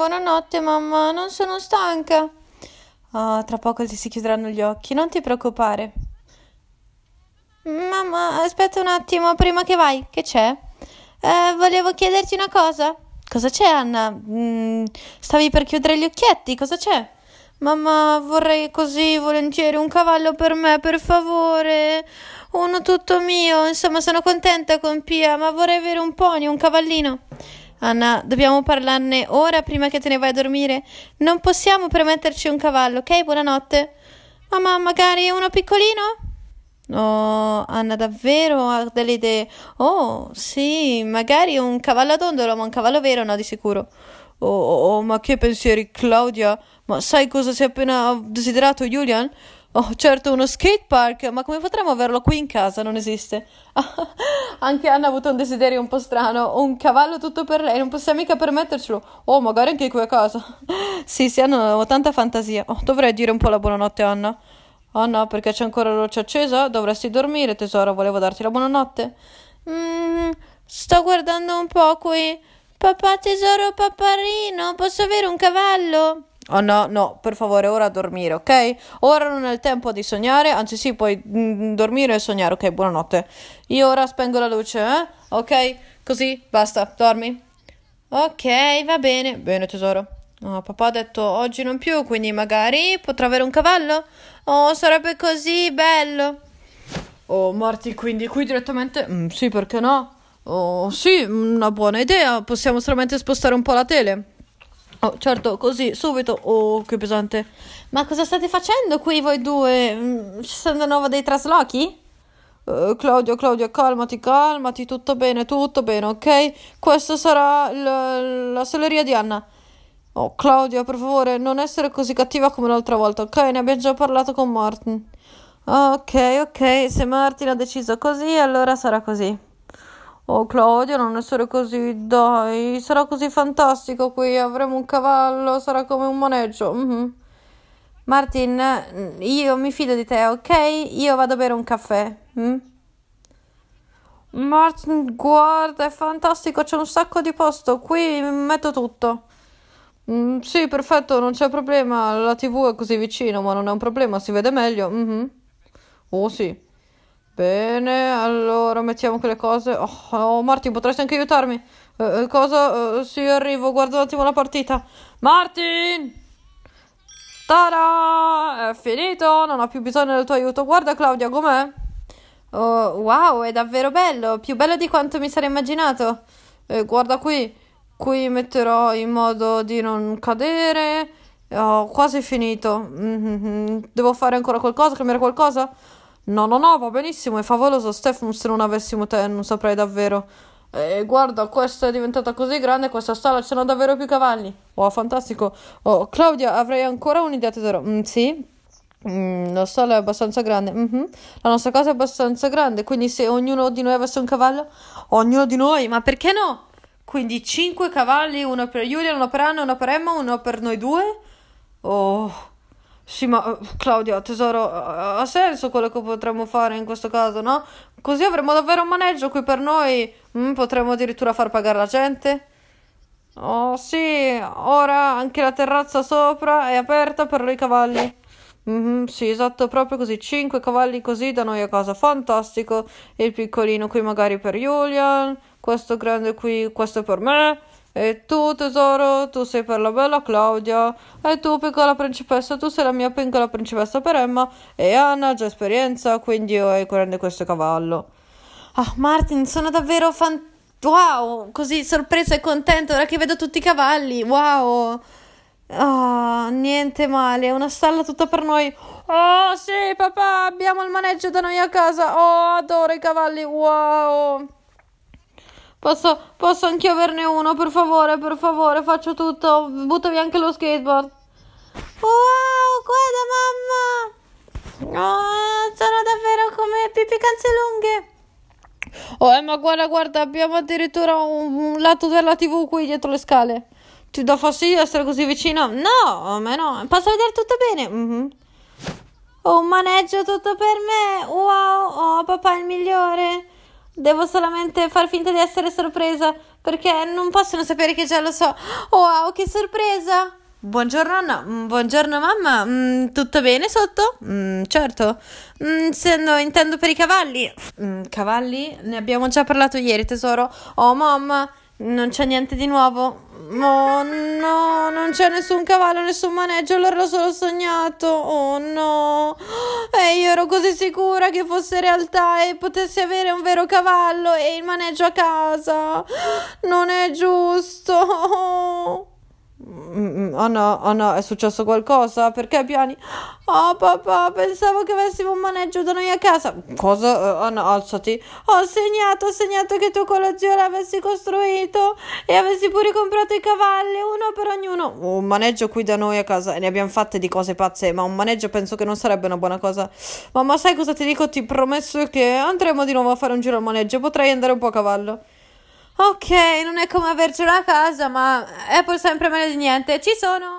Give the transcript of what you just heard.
Buonanotte, mamma, non sono stanca. Oh, tra poco ti si chiuderanno gli occhi, non ti preoccupare. Mamma, aspetta un attimo prima che vai, che c'è? Eh, volevo chiederti una cosa. Cosa c'è, Anna? Mm, stavi per chiudere gli occhietti, cosa c'è? Mamma, vorrei così volentieri un cavallo per me, per favore. Uno tutto mio. Insomma, sono contenta con Pia, ma vorrei avere un pony, un cavallino. Anna, dobbiamo parlarne ora prima che te ne vai a dormire? Non possiamo permetterci un cavallo, ok? Buonanotte. Mamma, magari uno piccolino? No, oh, Anna davvero ha delle idee. Oh, sì, magari un cavallo ad ondolo, ma un cavallo vero no, di sicuro. Oh, oh, oh ma che pensieri, Claudia? Ma sai cosa si è appena desiderato, Julian? Oh, certo, uno skatepark, ma come potremmo averlo qui in casa? Non esiste. anche Anna ha avuto un desiderio un po' strano, un cavallo tutto per lei, non possiamo mica permettercelo. Oh, magari anche qui a casa. sì, sì, Anna, ho tanta fantasia. Oh, dovrei dire un po' la buonanotte, Anna. Oh no, perché c'è ancora la luce accesa? Dovresti dormire, tesoro, volevo darti la buonanotte. Mm, sto guardando un po' qui. Papà tesoro paparino, posso avere un cavallo? Oh no, no, per favore, ora dormire, ok? Ora non è il tempo di sognare, anzi sì, puoi mh, mm, dormire e sognare, ok? Buonanotte. Io ora spengo la luce, eh? Ok? Così, basta, dormi. Ok, va bene. Bene, tesoro. Oh, papà ha detto oggi non più, quindi magari potrà avere un cavallo? Oh, sarebbe così bello. Oh, Marti, quindi qui direttamente? Mm, sì, perché no? Oh, sì, una buona idea. Possiamo solamente spostare un po' la tele. Oh, certo, così, subito. Oh, che pesante. Ma cosa state facendo qui voi due? Mm, ci sono di nuovo dei traslochi? Uh, Claudio, Claudio, calmati, calmati, tutto bene, tutto bene, ok? Questa sarà l- la soleria di Anna. Oh, Claudia, per favore, non essere così cattiva come l'altra volta, ok? Ne abbiamo già parlato con Martin. Ok, ok, se Martin ha deciso così, allora sarà così. Oh Claudio, non essere così, dai, sarà così fantastico qui, avremo un cavallo, sarà come un maneggio. Mm-hmm. Martin, mm, io mi fido di te, ok? Io vado a bere un caffè. Mm? Martin, guarda, è fantastico, c'è un sacco di posto, qui metto tutto. Mm, sì, perfetto, non c'è problema, la tv è così vicino, ma non è un problema, si vede meglio. Mm-hmm. Oh sì. Bene, allora mettiamo quelle cose. Oh, oh Martin, potresti anche aiutarmi? Eh, eh, cosa? Eh, sì, arrivo, guardo un attimo la partita. Martin! Tara! È finito, non ho più bisogno del tuo aiuto. Guarda Claudia, com'è? Oh, wow, è davvero bello, più bello di quanto mi sarei immaginato. Eh, guarda qui, qui metterò in modo di non cadere. Ho oh, quasi finito. Mm-hmm. Devo fare ancora qualcosa, cambiare qualcosa? No, no, no, va benissimo, è favoloso Stefano, se non avessimo te eh, non saprei davvero. E guarda, questa è diventata così grande, questa sala ci sono davvero più cavalli. Oh, fantastico. Oh, Claudia, avrei ancora un'idea tesoro. Mm, sì? Mm, la sala è abbastanza grande. Mm-hmm. La nostra casa è abbastanza grande, quindi se ognuno di noi avesse un cavallo, ognuno di noi, ma perché no? Quindi 5 cavalli, uno per Julia, uno per Anna, uno per Emma, uno per noi due. Oh... Sì, ma eh, Claudia, tesoro, ha senso quello che potremmo fare in questo caso, no? Così avremo davvero un maneggio qui per noi. Mm, potremmo addirittura far pagare la gente. Oh, sì, ora anche la terrazza sopra è aperta per i cavalli. Mm-hmm, sì, esatto, proprio così. Cinque cavalli così da noi a casa. Fantastico. Il piccolino qui magari per Julian. Questo grande qui, questo per me. E tu, tesoro, tu sei per la bella Claudia. E tu, piccola principessa, tu sei la mia piccola principessa per Emma. E Anna ha già esperienza, quindi io e prende questo cavallo. Ah, Martin, sono davvero fan... Wow, così sorpresa e contento ora che vedo tutti i cavalli. Wow. oh, niente male, è una stalla tutta per noi. Oh, sì, papà, abbiamo il maneggio da noi a casa. Oh, adoro i cavalli. Wow. Posso, posso anch'io averne uno, per favore, per favore, faccio tutto. Buttavi anche lo skateboard. Wow, guarda mamma! Oh, sono davvero come pipicanze lunghe. Oh, eh, ma guarda, guarda, abbiamo addirittura un, un lato della TV qui dietro le scale. Ti dà fastidio essere così vicino? No, a me no. Posso vedere tutto bene? Mm-hmm. Oh, un maneggio tutto per me. Wow, oh, papà è il migliore. Devo solamente far finta di essere sorpresa, perché non possono sapere che già lo so. Wow, che sorpresa! Buongiorno Anna, mm, buongiorno mamma, mm, tutto bene sotto? Mm, certo, mm, se no, intendo per i cavalli. Mm, cavalli? Ne abbiamo già parlato ieri tesoro. Oh mamma, non c'è niente di nuovo. Oh no non c'è nessun cavallo, nessun maneggio, allora l'ho solo sognato. Oh no. E io ero così sicura che fosse realtà e potessi avere un vero cavallo e il maneggio a casa. Non è giusto. Oh. Anna, mm, mm, Anna, ah ah è successo qualcosa? Perché piani? Oh papà, pensavo che avessimo un maneggio da noi a casa. Cosa? Eh, Anna, ah alzati. Ho segnato, ho segnato che tu con la zia l'avessi costruito e avessi pure comprato i cavalli, uno per ognuno. Un maneggio qui da noi a casa e ne abbiamo fatte di cose pazze, ma un maneggio penso che non sarebbe una buona cosa. Mamma, sai cosa ti dico? Ti promesso che andremo di nuovo a fare un giro al maneggio. Potrei andare un po' a cavallo. Ok, non è come avercela a casa, ma Apple sempre meglio di niente. Ci sono!